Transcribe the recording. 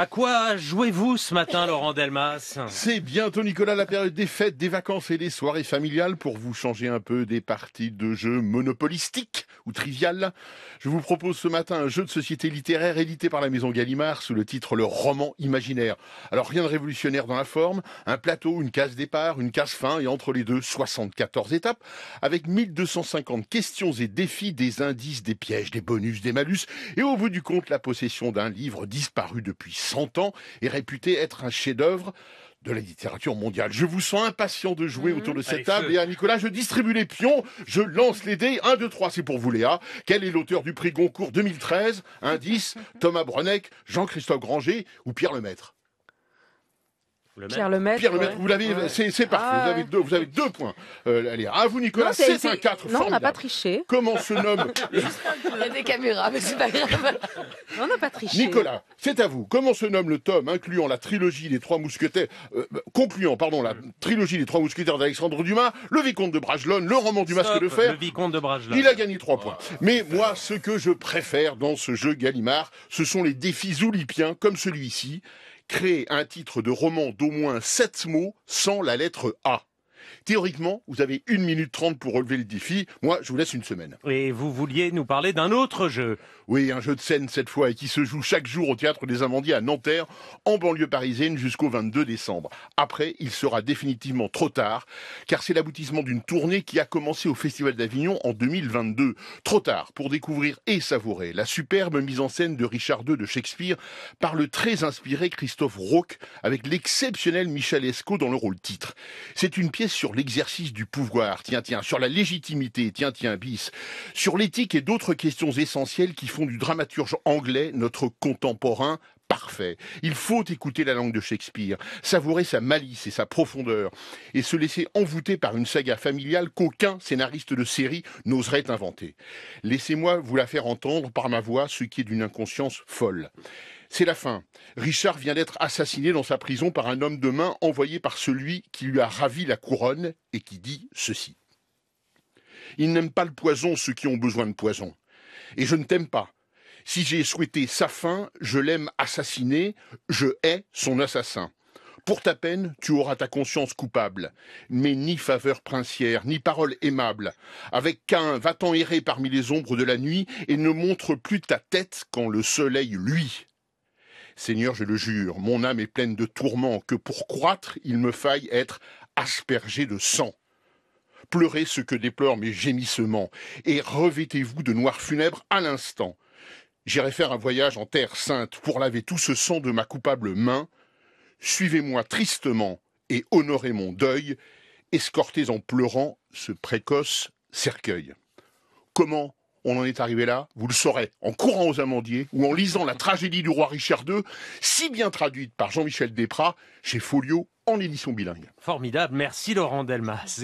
À quoi jouez-vous ce matin, Laurent Delmas C'est bientôt, Nicolas, la période des fêtes, des vacances et des soirées familiales pour vous changer un peu des parties de jeux monopolistiques ou trivial. Je vous propose ce matin un jeu de société littéraire édité par la maison Gallimard sous le titre Le roman imaginaire. Alors rien de révolutionnaire dans la forme, un plateau, une case départ, une case fin et entre les deux 74 étapes avec 1250 questions et défis, des indices, des pièges, des bonus, des malus et au bout du compte la possession d'un livre disparu depuis 100 ans et réputé être un chef-d'œuvre de la littérature mondiale. Je vous sens impatient de jouer autour de cette mmh. table. Et à Nicolas, je distribue les pions, je lance les dés. 1, 2, 3, c'est pour vous, Léa. Quel est l'auteur du prix Goncourt 2013 Indice, Thomas bronek Jean-Christophe Granger ou Pierre Lemaître Pierre Lemaitre. Pierre Lemaitre, vous l'avez, c'est, parfait. Ah. Vous, avez deux, points. Euh, allez, à vous, Nicolas, c'est, un 4. Non, on n'a pas triché. Comment se nomme. Il y a des caméras, mais c'est pas grave. On n'a pas triché. Nicolas, c'est à vous. Comment se nomme le tome incluant la trilogie des Trois Mousquetaires, euh, bah, pardon, la mm. trilogie des Trois Mousquetaires d'Alexandre Dumas, Le Vicomte de Bragelonne, le roman du Masque de Fer. Le Vicomte de Bragelonne. Il a gagné trois oh. points. Mais moi, ce que je préfère dans ce jeu Gallimard, ce sont les défis oulipiens comme celui-ci créer un titre de roman d'au moins sept mots sans la lettre A. Théoriquement, vous avez 1 minute 30 pour relever le défi. Moi, je vous laisse une semaine. Et vous vouliez nous parler d'un autre jeu Oui, un jeu de scène cette fois et qui se joue chaque jour au Théâtre des Amandiers à Nanterre, en banlieue parisienne jusqu'au 22 décembre. Après, il sera définitivement trop tard, car c'est l'aboutissement d'une tournée qui a commencé au Festival d'Avignon en 2022. Trop tard pour découvrir et savourer la superbe mise en scène de Richard II de Shakespeare par le très inspiré Christophe Roque avec l'exceptionnel Michel Esco dans le rôle titre. C'est une pièce sur l'exercice du pouvoir, tiens, tiens, sur la légitimité, tiens, tiens, bis, sur l'éthique et d'autres questions essentielles qui font du dramaturge anglais notre contemporain parfait. Il faut écouter la langue de Shakespeare, savourer sa malice et sa profondeur, et se laisser envoûter par une saga familiale qu'aucun scénariste de série n'oserait inventer. Laissez-moi vous la faire entendre par ma voix, ce qui est d'une inconscience folle. C'est la fin. Richard vient d'être assassiné dans sa prison par un homme de main envoyé par celui qui lui a ravi la couronne et qui dit ceci. Ils n'aiment pas le poison ceux qui ont besoin de poison. Et je ne t'aime pas, si j'ai souhaité sa fin, je l'aime assassiné, je hais son assassin. Pour ta peine, tu auras ta conscience coupable, mais ni faveur princière, ni parole aimable. Avec qu'un, va-t'en errer parmi les ombres de la nuit, et ne montre plus ta tête quand le soleil luit. Seigneur, je le jure, mon âme est pleine de tourments, que pour croître, il me faille être aspergé de sang. Pleurez ce que déplorent mes gémissements, et revêtez-vous de noir funèbre à l'instant. J'irai faire un voyage en terre sainte pour laver tout ce sang de ma coupable main. Suivez-moi tristement et honorez mon deuil, escortez en pleurant ce précoce cercueil. Comment on en est arrivé là, vous le saurez, en courant aux amandiers ou en lisant la tragédie du roi Richard II, si bien traduite par Jean-Michel Desprats chez Folio en édition bilingue. Formidable, merci Laurent Delmas.